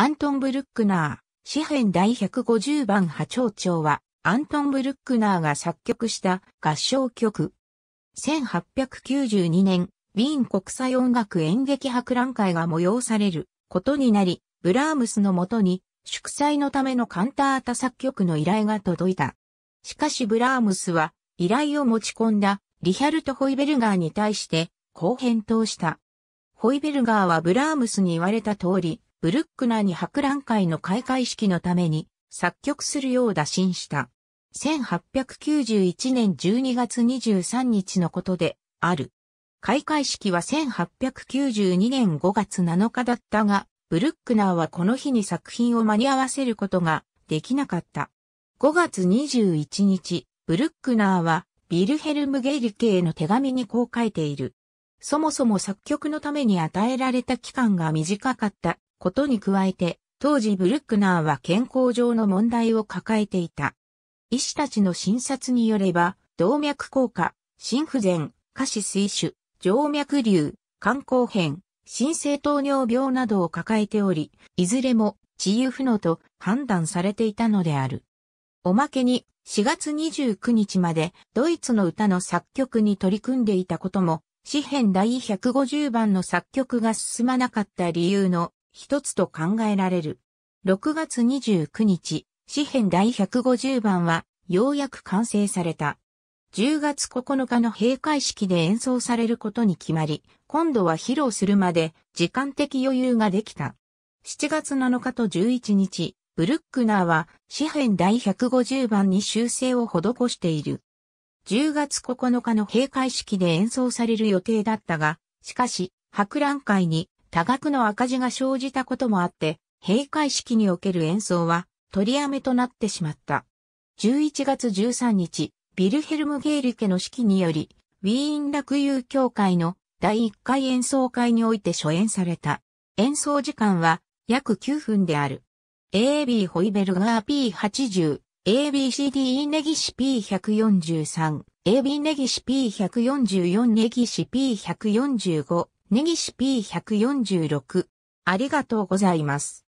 アントン・ブルックナー、詩編第150番波長調は、アントン・ブルックナーが作曲した合唱曲。1892年、ウィーン国際音楽演劇博覧会が催されることになり、ブラームスのもとに、祝祭のためのカンタータ作曲の依頼が届いた。しかしブラームスは、依頼を持ち込んだリヒャルト・ホイベルガーに対して、こう返答した。ホイベルガーはブラームスに言われた通り、ブルックナーに博覧会の開会式のために作曲するよう打診した。1891年12月23日のことである。開会式は1892年5月7日だったが、ブルックナーはこの日に作品を間に合わせることができなかった。5月21日、ブルックナーはビルヘルム・ゲイリケへの手紙にこう書いている。そもそも作曲のために与えられた期間が短かったことに加えて、当時ブルックナーは健康上の問題を抱えていた。医師たちの診察によれば、動脈硬化、心不全、下肢水腫、静脈瘤、肝硬変、新生糖尿病などを抱えており、いずれも治癒不能と判断されていたのである。おまけに4月29日までドイツの歌の作曲に取り組んでいたことも、詩編第150番の作曲が進まなかった理由の一つと考えられる。6月29日、詩編第150番は、ようやく完成された。10月9日の閉会式で演奏されることに決まり、今度は披露するまで時間的余裕ができた。7月7日と11日、ブルックナーは詩編第150番に修正を施している。10月9日の閉会式で演奏される予定だったが、しかし、博覧会に多額の赤字が生じたこともあって、閉会式における演奏は取りやめとなってしまった。11月13日、ビルヘルム・ゲール家の式により、ウィーンユー協会の第1回演奏会において初演された。演奏時間は約9分である。AB ホイベルガー P80、ABCDE ネギシ P143、AB ネギシ P144 ネギシ P145、根岸 P146。ありがとうございます。